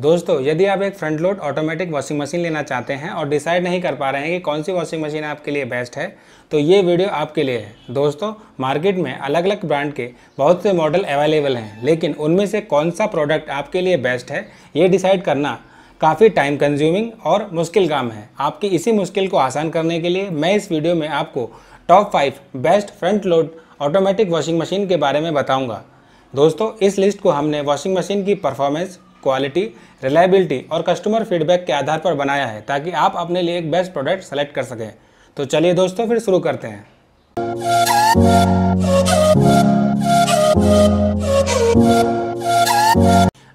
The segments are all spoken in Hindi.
दोस्तों यदि आप एक front load automatic washing machine लेना चाहते हैं और डिसाइड नहीं कर पा रहे हैं कि कौन सी वॉशिंग मशीन आपके लिए बेस्ट है तो ये वीडियो आपके लिए है दोस्तों मार्केट में अलग अलग ब्रांड के बहुत से मॉडल अवेलेबल हैं लेकिन उनमें से कौन सा प्रोडक्ट आपके लिए बेस्ट है ये डिसाइड करना काफ़ी टाइम कंज्यूमिंग और मुश्किल काम है आपकी इसी मुश्किल को आसान करने के लिए मैं इस वीडियो में आपको top five best front load automatic washing machine के बारे में बताऊँगा दोस्तों इस लिस्ट को हमने वॉशिंग मशीन की परफॉर्मेंस क्वालिटी रिलायबिलिटी और कस्टमर फीडबैक के आधार पर बनाया है ताकि आप अपने लिए एक बेस्ट प्रोडक्ट सेलेक्ट कर सकें तो चलिए दोस्तों फिर शुरू करते हैं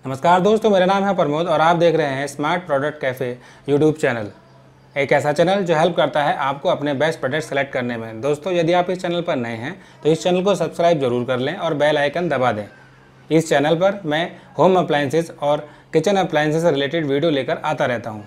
नमस्कार दोस्तों मेरा नाम है प्रमोद और आप देख रहे हैं smart product cafe YouTube channel एक ऐसा चैनल जो हेल्प करता है आपको अपने बेस्ट प्रोडक्ट सेलेक्ट करने में दोस्तों यदि आप इस चैनल पर नए हैं तो इस चैनल को सब्सक्राइब जरूर कर लें और बेल आइकन दबा दें इस चैनल पर मैं होम अप्लाइंसेज और किचन अप्लायंसेज से रिलेटेड वीडियो लेकर आता रहता हूँ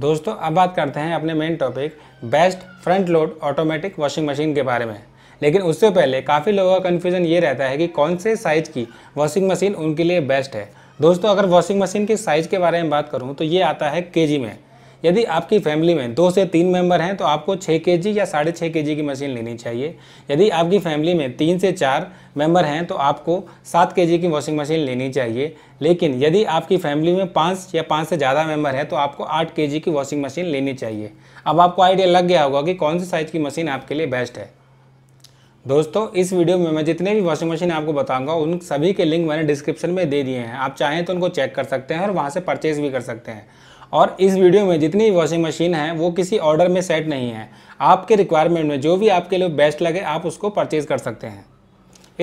दोस्तों अब बात करते हैं अपने main topic best front load automatic washing machine के बारे में लेकिन उससे पहले काफ़ी लोगों का कन्फ्यूज़न ये रहता है कि कौन से साइज़ की वॉशिंग मशीन उनके लिए बेस्ट है दोस्तों अगर वॉशिंग मशीन के साइज़ के बारे में बात करूँ तो ये आता है के में यदि आपकी फैमिली में दो से तीन मेंबर हैं तो आपको छः के जी या साढ़े छः के जी की मशीन लेनी चाहिए यदि आपकी फैमिली में तीन से चार मेंबर हैं तो आपको सात के जी की वॉशिंग मशीन लेनी चाहिए लेकिन यदि आपकी फैमिली में पाँच या पाँच से ज़्यादा मेंबर हैं तो आपको आठ के की वॉशिंग मशीन लेनी चाहिए अब आपको आइडिया लग गया होगा कि कौन सी साइज़ की मशीन आपके लिए बेस्ट है दोस्तों इस वीडियो में मैं जितने भी वॉशिंग मशीन आपको बताऊंगा उन सभी के लिंक मैंने डिस्क्रिप्शन में दे दिए हैं आप चाहें तो उनको चेक कर सकते हैं और वहाँ से परचेज भी कर सकते हैं और इस वीडियो में जितनी वॉशिंग मशीन है वो किसी ऑर्डर में सेट नहीं है आपके रिक्वायरमेंट में जो भी आपके लिए बेस्ट लगे आप उसको परचेज़ कर सकते हैं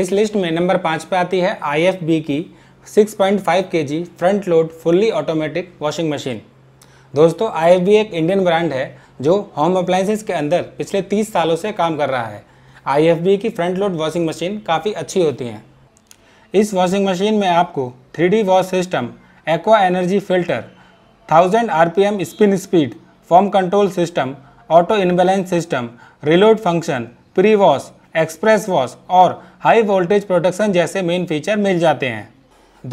इस लिस्ट में नंबर पाँच पर आती है आई की 6.5 K G front load fully automatic washing machine दोस्तों आई एक इंडियन ब्रांड है जो होम अप्लाइंसेस के अंदर पिछले 30 सालों से काम कर रहा है आई की फ्रंट लोड वॉशिंग मशीन काफ़ी अच्छी होती हैं इस वॉशिंग मशीन में आपको three wash system aqua energy filter thousand R P M spin speed foam control system auto imbalance system reload function pre wash express wash और हाई वोल्टेज प्रोटेक्शन जैसे मेन फीचर मिल जाते हैं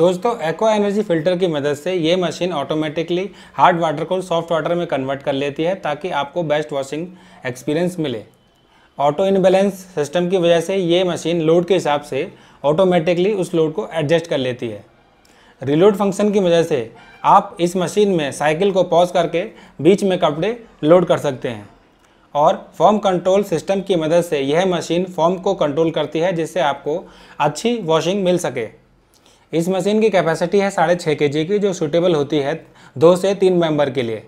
दोस्तों एक्वा एनर्जी फिल्टर की मदद से ये मशीन ऑटोमेटिकली हार्ड वाटर को सॉफ्ट वाटर में कन्वर्ट कर लेती है ताकि आपको बेस्ट वॉशिंग एक्सपीरियंस मिले ऑटो इनबैलेंस सिस्टम की वजह से ये मशीन लोड के हिसाब से ऑटोमेटिकली उस लोड को एडजस्ट कर लेती है रिलोड फंक्शन की वजह से आप इस मशीन में साइकिल को पॉज करके बीच में कपड़े लोड कर सकते हैं और फॉर्म कंट्रोल सिस्टम की मदद से यह मशीन फॉर्म को कंट्रोल करती है जिससे आपको अच्छी वॉशिंग मिल सके इस मशीन की कैपेसिटी है साढ़े छः के की जो सूटेबल होती है दो से तीन मेंबर के लिए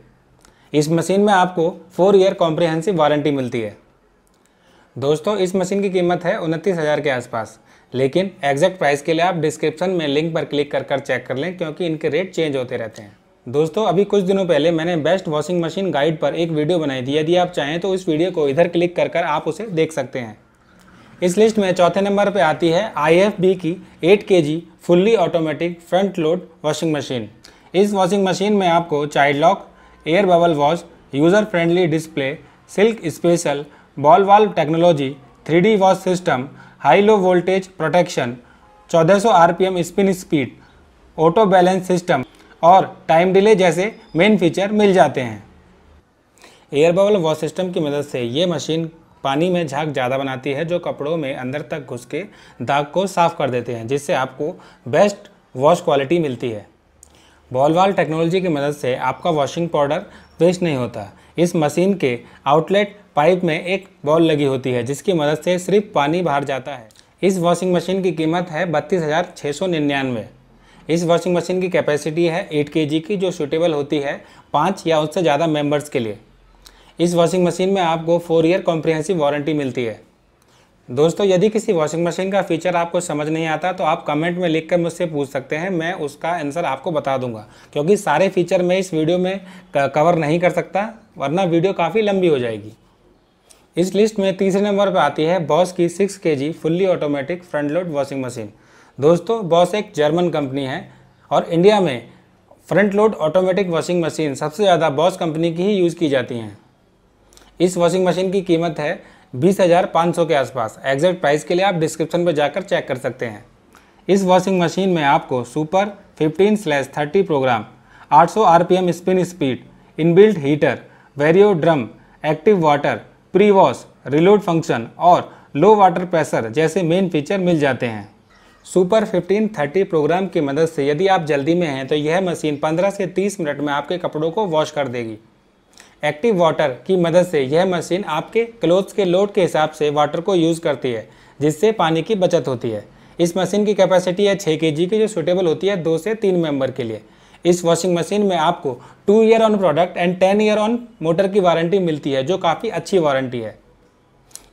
इस मशीन में आपको फोर ईयर कॉम्प्रिहेंसिव वारंटी मिलती है दोस्तों इस मशीन की कीमत है उनतीस हज़ार के आसपास लेकिन एग्जैक्ट प्राइस के लिए आप डिस्क्रिप्शन में लिंक पर क्लिक कर कर चेक कर लें क्योंकि इनके रेट चेंज होते रहते हैं दोस्तों अभी कुछ दिनों पहले मैंने बेस्ट वॉशिंग मशीन गाइड पर एक वीडियो बनाई थी यदि आप चाहें तो इस वीडियो को इधर क्लिक कर कर आप उसे देख सकते हैं इस लिस्ट में चौथे नंबर पर आती है आई की eight K fully automatic front load washing machine इस वॉशिंग मशीन में आपको child lock air bubble wash user friendly display silk special ball valve technology three wash system high low voltage protection 1400 RPM spin speed auto balance system और टाइम डिले जैसे मेन फीचर मिल जाते हैं एयर बबल वॉश सिस्टम की मदद से ये मशीन पानी में झाग ज़्यादा बनाती है जो कपड़ों में अंदर तक घुस के दाग को साफ कर देते हैं जिससे आपको बेस्ट वॉश क्वालिटी मिलती है वाल टेक्नोलॉजी की मदद से आपका वॉशिंग पाउडर वेस्ट नहीं होता इस मशीन के आउटलेट पाइप में एक बॉल लगी होती है जिसकी मदद से सिर्फ पानी बाहर जाता है इस वॉशिंग मशीन की कीमत है बत्तीस हज़ार छः सौ निन्यानवे इस वॉशिंग मशीन की कैपेसिटी है एट के की जो सूटेबल होती है पाँच या उससे ज़्यादा मेम्बर्स के लिए इस वॉशिंग मशीन में आपको फोर ईयर कॉम्प्रिहेंसिव वारंटी मिलती है दोस्तों यदि किसी वॉशिंग मशीन का फीचर आपको समझ नहीं आता तो आप कमेंट में लिखकर मुझसे पूछ सकते हैं मैं उसका आंसर आपको बता दूंगा क्योंकि सारे फीचर मैं इस वीडियो में कवर नहीं कर सकता वरना वीडियो काफ़ी लंबी हो जाएगी इस लिस्ट में तीसरे नंबर पर आती है बॉस की six K G fully automatic front load washing machine दोस्तों बॉस एक जर्मन कंपनी है और इंडिया में front load automatic washing machine सबसे ज़्यादा बॉस कंपनी की ही यूज़ की जाती हैं इस वॉशिंग मशीन की कीमत है बीस हज़ार पाँच सौ के आसपास एग्जैक्ट प्राइस के लिए आप डिस्क्रिप्शन पर जाकर चेक कर सकते हैं इस वॉशिंग मशीन में आपको super fifteen slash thirty program 800 RPM spin speed inbuilt heater vario drum active water pre wash reload function और लो वाटर प्रेशर जैसे मेन फीचर मिल जाते हैं सुपर थर्टी प्रोग्राम की मदद से यदि आप जल्दी में हैं तो यह मशीन 15 से 30 मिनट में आपके कपड़ों को वॉश कर देगी एक्टिव वाटर की मदद से यह मशीन आपके क्लोथ्स के लोड के हिसाब से वाटर को यूज़ करती है जिससे पानी की बचत होती है इस मशीन की कैपेसिटी है छः के की जो सूटेबल होती है दो से तीन मेंबर के लिए इस वॉशिंग मशीन में आपको two year on product and ten year on motor की वारंटी मिलती है जो काफ़ी अच्छी वारंटी है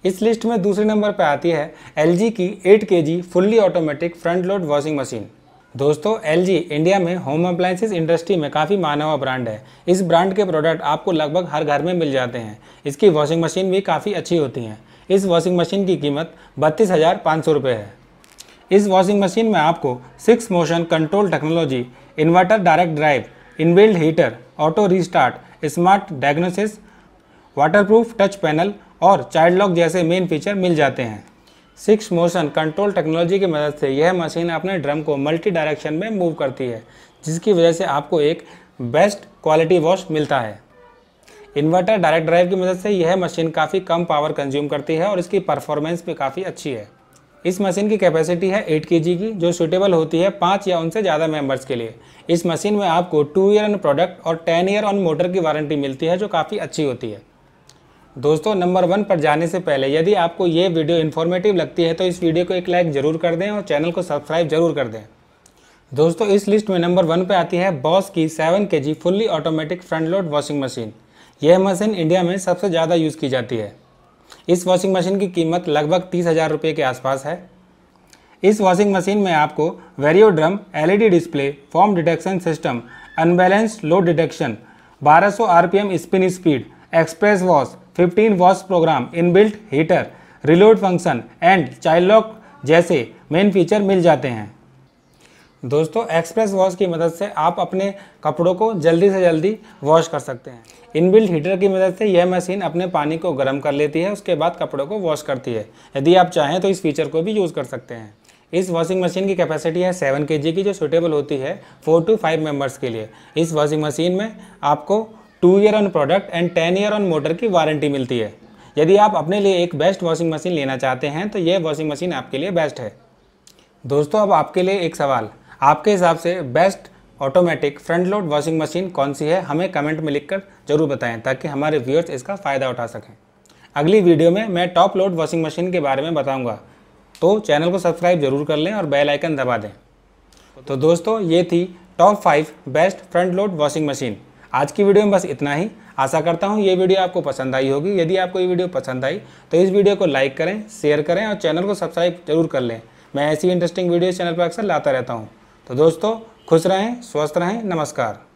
इस लिस्ट में दूसरे नंबर पर आती है एल की eight K fully automatic front load washing machine दोस्तों एल इंडिया में होम अप्लाइंसेज इंडस्ट्री में काफ़ी माना हुआ ब्रांड है इस ब्रांड के प्रोडक्ट आपको लगभग हर घर में मिल जाते हैं इसकी वॉशिंग मशीन भी काफ़ी अच्छी होती हैं इस वॉशिंग मशीन की कीमत बत्तीस हज़ार पाँच सौ रुपये है इस वॉशिंग मशीन में आपको six motion control technology inverter direct drive inbuilt heater auto restart smart diagnosis waterproof touch panel और चाइल्ड लॉक जैसे मेन फीचर मिल जाते हैं सिक्स मोशन कंट्रोल टेक्नोलॉजी की मदद से यह मशीन अपने ड्रम को मल्टी डायरेक्शन में मूव करती है जिसकी वजह से आपको एक बेस्ट क्वालिटी वॉश मिलता है इन्वर्टर डायरेक्ट ड्राइव की मदद से यह मशीन काफ़ी कम पावर कंज्यूम करती है और इसकी परफॉर्मेंस भी काफ़ी अच्छी है इस मशीन की कैपेसिटी है 8 के की जो सूटेबल होती है पाँच या उनसे ज़्यादा मेंबर्स के लिए इस मशीन में आपको टू ईयर ऑन प्रोडक्ट और टेन ईयर ऑन मोटर की वारंटी मिलती है जो काफ़ी अच्छी होती है दोस्तों नंबर वन पर जाने से पहले यदि आपको ये वीडियो इन्फॉर्मेटिव लगती है तो इस वीडियो को एक लाइक ज़रूर कर दें और चैनल को सब्सक्राइब जरूर कर दें दोस्तों इस लिस्ट में नंबर वन पर आती है बॉस की seven K G fully automatic front load washing machine यह मशीन इंडिया में सबसे ज़्यादा यूज़ की जाती है इस वॉशिंग मशीन की कीमत लगभग तीस हज़ार रुपये के आसपास है इस वॉशिंग मशीन में आपको vario drum LED display foam detection system unbalance load detection 1200 RPM spin speed express wash 15 wash program inbuilt heater reload function and child lock जैसे मेन फीचर मिल जाते हैं दोस्तों एक्सप्रेस वॉश की मदद से आप अपने कपड़ों को जल्दी से जल्दी वॉश कर सकते हैं इनबिल्ट हीटर की मदद से यह मशीन अपने पानी को गर्म कर लेती है उसके बाद कपड़ों को वॉश करती है यदि आप चाहें तो इस फीचर को भी यूज़ कर सकते हैं इस वॉशिंग मशीन की कैपेसिटी है सेवन के की जो सूटेबल होती है फोर टू फाइव मेम्बर्स के लिए इस वॉशिंग मशीन में आपको two year on product and ten year on motor की वारंटी मिलती है यदि आप अपने लिए एक बेस्ट वॉशिंग मशीन लेना चाहते हैं तो यह वॉशिंग मशीन आपके लिए बेस्ट है दोस्तों अब आपके लिए एक सवाल आपके हिसाब से best automatic front load washing machine कौन सी है हमें कमेंट में लिखकर जरूर बताएं ताकि हमारे व्यूअर्स इसका फ़ायदा उठा सकें अगली वीडियो में मैं टॉप लोड वॉशिंग मशीन के बारे में बताऊंगा तो चैनल को सब्सक्राइब जरूर कर लें और बेल आइकन दबा दें तो दोस्तों ये थी top five best front load washing machine आज की वीडियो में बस इतना ही आशा करता हूँ ये वीडियो आपको पसंद आई होगी यदि आपको ये वीडियो पसंद आई तो इस वीडियो को लाइक करें शेयर करें और चैनल को सब्सक्राइब जरूर कर लें मैं ऐसी इंटरेस्टिंग वीडियो चैनल पर अक्सर लाता रहता हूँ तो दोस्तों खुश रहें स्वस्थ रहें नमस्कार